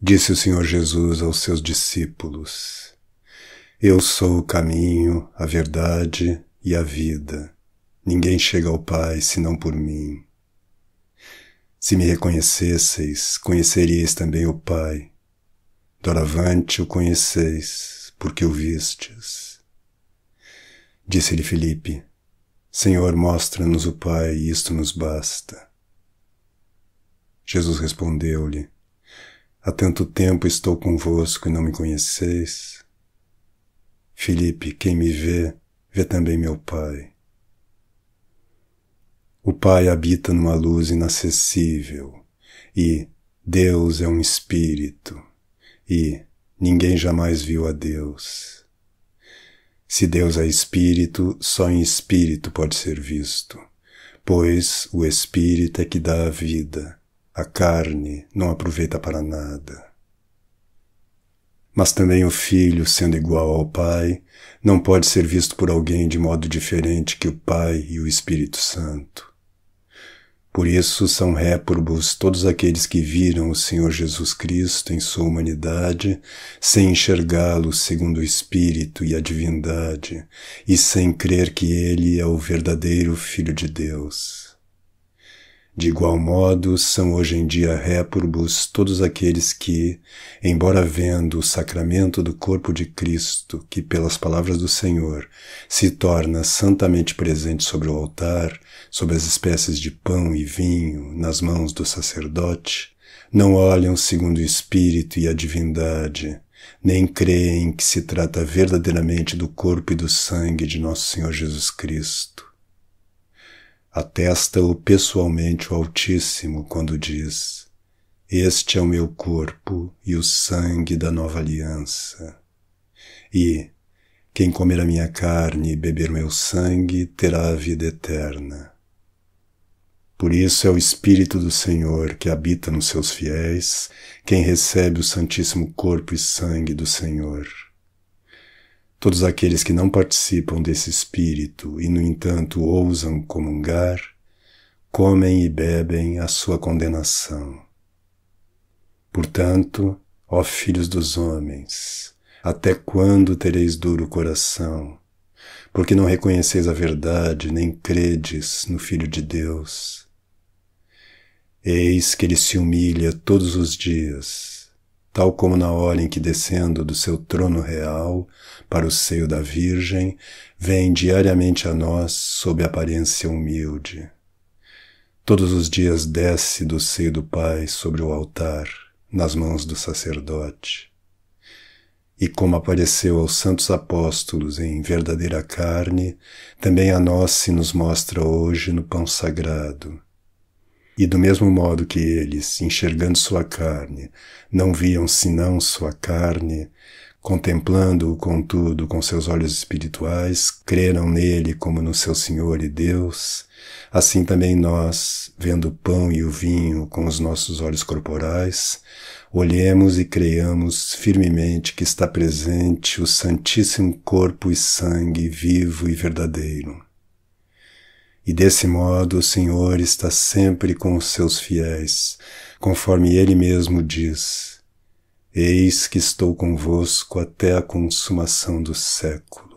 Disse o Senhor Jesus aos seus discípulos: Eu sou o caminho, a verdade e a vida. Ninguém chega ao Pai senão por mim. Se me reconhecesseis, conheceríeis também o Pai. Doravante o conheceis, porque o vistes. Disse-lhe Filipe: Senhor, mostra-nos o Pai, e isto nos basta. Jesus respondeu-lhe: Há tanto tempo estou convosco e não me conheceis. Felipe. quem me vê, vê também meu Pai. O Pai habita numa luz inacessível, e Deus é um espírito, e ninguém jamais viu a Deus. Se Deus é espírito, só em espírito pode ser visto, pois o espírito é que dá a vida a carne não aproveita para nada. Mas também o filho, sendo igual ao pai, não pode ser visto por alguém de modo diferente que o pai e o Espírito Santo. Por isso são réprobos todos aqueles que viram o Senhor Jesus Cristo em sua humanidade, sem enxergá-lo segundo o Espírito e a divindade, e sem crer que ele é o verdadeiro Filho de Deus. De igual modo, são hoje em dia réprobos todos aqueles que, embora vendo o sacramento do corpo de Cristo, que pelas palavras do Senhor se torna santamente presente sobre o altar, sobre as espécies de pão e vinho nas mãos do sacerdote, não olham segundo o Espírito e a divindade, nem creem que se trata verdadeiramente do corpo e do sangue de nosso Senhor Jesus Cristo atesta-o pessoalmente o Altíssimo quando diz: Este é o meu corpo e o sangue da nova aliança. E, quem comer a minha carne e beber meu sangue terá a vida eterna. Por isso é o Espírito do Senhor que habita nos seus fiéis, quem recebe o Santíssimo Corpo e Sangue do Senhor. Todos aqueles que não participam desse espírito e, no entanto, ousam comungar, comem e bebem a sua condenação. Portanto, ó filhos dos homens, até quando tereis duro coração? Porque não reconheceis a verdade, nem credes no Filho de Deus. Eis que ele se humilha todos os dias, tal como na hora em que descendo do seu trono real para o seio da Virgem, vem diariamente a nós sob aparência humilde. Todos os dias desce do seio do Pai sobre o altar, nas mãos do sacerdote. E como apareceu aos santos apóstolos em verdadeira carne, também a nós se nos mostra hoje no pão sagrado e do mesmo modo que eles, enxergando sua carne, não viam senão sua carne, contemplando-o, contudo, com seus olhos espirituais, creram nele como no seu Senhor e Deus, assim também nós, vendo o pão e o vinho com os nossos olhos corporais, olhemos e creiamos firmemente que está presente o Santíssimo Corpo e Sangue vivo e verdadeiro e desse modo o Senhor está sempre com os seus fiéis, conforme ele mesmo diz: Eis que estou convosco até a consumação do século.